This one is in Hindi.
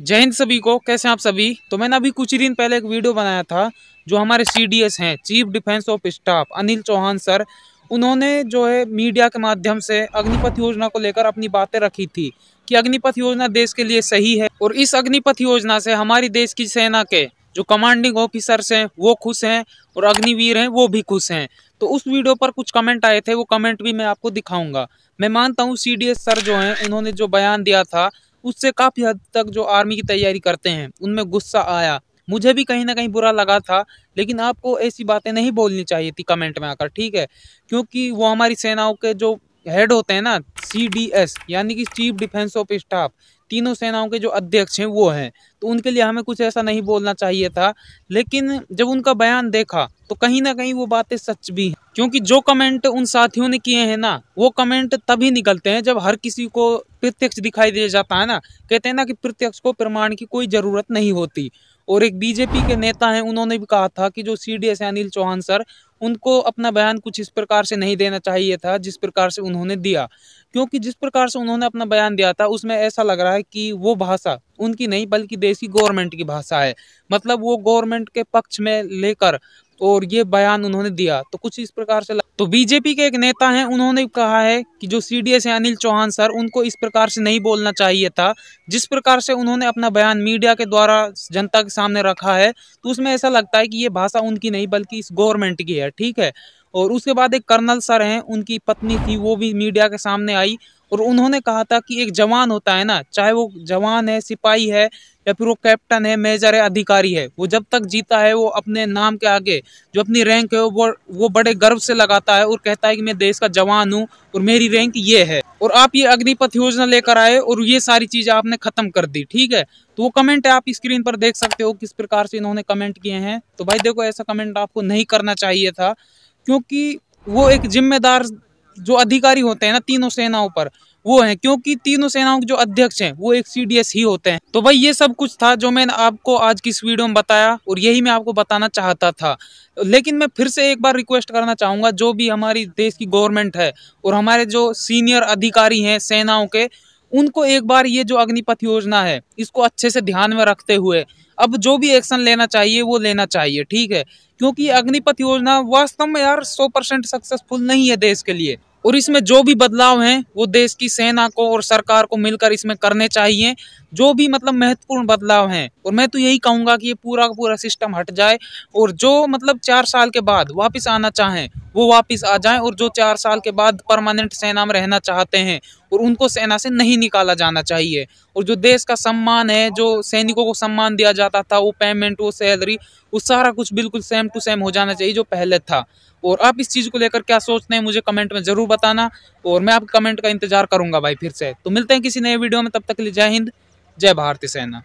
जय हिंद सभी को कैसे आप सभी तो मैंने अभी कुछ ही दिन पहले एक वीडियो बनाया था जो हमारे सीडीएस हैं chief defence of staff Anil Chauhan sir उन्होंने जो है मीडिया के माध्यम से अग्निपथ योजना को लेकर अपनी बातें रखी थी कि अग्निपथ योजना देश के लिए सही है और इस अग्निपथ योजना से हमारी देश की सेना के जो कमांडिंग ऑफिसर्स हैं वो खुश हैं और अग्निवीर हैं वो भी खुश हैं तो उस वीडियो पर कुछ कमेंट आए थे वो कमेंट भी मैं आपको दिखाऊंगा मैं मानता हूँ सी सर जो हैं उन्होंने जो बयान दिया था उससे काफ़ी हद तक जो आर्मी की तैयारी करते हैं उनमें गुस्सा आया मुझे भी कहीं ना कहीं बुरा लगा था लेकिन आपको ऐसी बातें नहीं बोलनी चाहिए थी कमेंट में आकर ठीक है क्योंकि वो हमारी सेनाओं के जो हेड होते हैं ना सी डी एस यानी कि चीफ डिफेंस ऑफ स्टाफ तीनों सेनाओं के जो अध्यक्ष हैं वो हैं तो उनके लिए हमें कुछ ऐसा नहीं बोलना चाहिए था लेकिन जब उनका बयान देखा तो कहीं ना कहीं वो बातें सच भी हैं क्योंकि जो कमेंट उन साथियों ने किए हैं ना वो कमेंट तभी निकलते हैं जब हर किसी को प्रत्यक्ष दिखाई दे जाता है ना कहते हैं ना कि प्रत्यक्ष को प्रमाण की कोई ज़रूरत नहीं होती और एक बीजेपी के नेता हैं उन्होंने भी कहा था कि जो C D S Anil Chauhan sir उनको अपना बयान कुछ इस प्रकार से नहीं देना चाहिए था जिस प्रकार से उन्होंने दिया क्योंकि जिस प्रकार से उन्होंने अपना बयान दिया था उसमें ऐसा लग रहा है कि वो भाषा उनकी नहीं बल्कि देसी गवर्नमेंट की भाषा है मतलब वो गवर्नमेंट के पक्ष में लेकर और ये बयान उन्होंने दिया तो कुछ इस प्रकार से तो बीजेपी के एक नेता हैं उन्होंने कहा है कि जो CDS D Anil Chauhan sir उनको इस प्रकार से नहीं बोलना चाहिए था जिस प्रकार से उन्होंने अपना बयान मीडिया के द्वारा जनता के सामने रखा है तो उसमें ऐसा लगता है कि ये भाषा उनकी नहीं बल्कि इस गवर्नमेंट की है ठीक है और उसके बाद एक कर्नल सर हैं उनकी पत्नी थी वो भी मीडिया के सामने आई और उन्होंने कहा था कि एक जवान होता है ना चाहे वो जवान है सिपाही है या फिर वो कैप्टन है मेजर है अधिकारी है वो जब तक जीता है वो अपने नाम के आगे जो अपनी रैंक है वो वो बड़े गर्व से लगाता है और कहता है कि मैं देश का जवान हूँ और मेरी रैंक ये है और आप ये अग्निपथ योजना लेकर आए और ये सारी चीज़ें आपने ख़त्म कर दी ठीक है तो वो कमेंट आप स्क्रीन पर देख सकते हो किस प्रकार से इन्होंने कमेंट किए हैं तो भाई देखो ऐसा कमेंट आपको नहीं करना चाहिए था क्योंकि वो एक जिम्मेदार जो अधिकारी होते हैं ना तीनों सेनाओं पर वो हैं क्योंकि तीनों सेनाओं के जो अध्यक्ष हैं वो एक सीडीएस ही होते हैं तो भाई ये सब कुछ था जो मैंने आपको आज की इस वीडियो में बताया और यही मैं आपको बताना चाहता था लेकिन मैं फिर से एक बार रिक्वेस्ट करना चाहूँगा जो भी हमारी देश की गवर्नमेंट है और हमारे जो सीनियर अधिकारी हैं सेनाओं के उनको एक बार ये जो अग्निपथ योजना है इसको अच्छे से ध्यान में रखते हुए अब जो भी एक्शन लेना चाहिए वो लेना चाहिए ठीक है क्योंकि अग्निपथ योजना वास्तव में यार 100 परसेंट सक्सेसफुल नहीं है देश के लिए और इसमें जो भी बदलाव हैं वो देश की सेना को और सरकार को मिलकर इसमें करने चाहिए जो भी मतलब महत्वपूर्ण बदलाव हैं और मैं तो यही कहूँगा कि ये पूरा का पूरा सिस्टम हट जाए और जो मतलब चार साल के बाद वापस आना चाहें वो वापस आ जाएं और जो चार साल के बाद परमानेंट सेना में रहना चाहते हैं और उनको सेना से नहीं निकाला जाना चाहिए और जो देश का सम्मान है जो सैनिकों को सम्मान दिया जाता था वो पेमेंट वो सैलरी वो सारा कुछ बिल्कुल सेम टू सेम हो जाना चाहिए जो पहले था और आप इस चीज़ को लेकर क्या सोचते हैं मुझे कमेंट में ज़रूर बताना और मैं आपके कमेंट का इंतज़ार करूँगा भाई फिर से तो मिलते हैं किसी नए वीडियो में तब तक के लिए जय हिंद जय भारती सेना